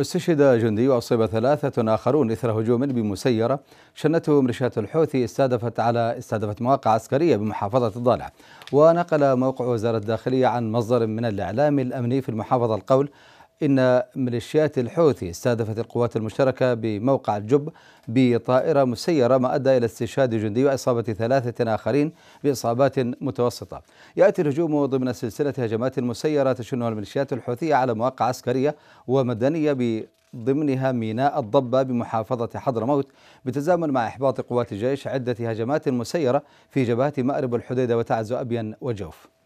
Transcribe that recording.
استشهد جندي وأصيب ثلاثة آخرون إثر هجوم بمسيرة شنته مرشات الحوثي استهدفت على استهدفت مواقع عسكرية بمحافظة الضالع ونقل موقع وزارة الداخلية عن مصدر من الإعلام الأمني في المحافظة القول إن ميليشيات الحوثي استهدفت القوات المشتركة بموقع الجب بطائرة مسيرة ما أدى إلى استشهاد جندي وإصابة ثلاثة آخرين بإصابات متوسطة يأتي الهجوم ضمن سلسلة هجمات مسيرة تشنها الميليشيات الحوثية على مواقع عسكرية ومدنية ضمنها ميناء الضبة بمحافظة حضرموت بتزامن مع إحباط قوات الجيش عدة هجمات مسيرة في جبهات مأرب الحديدة وتعز أبين وجوف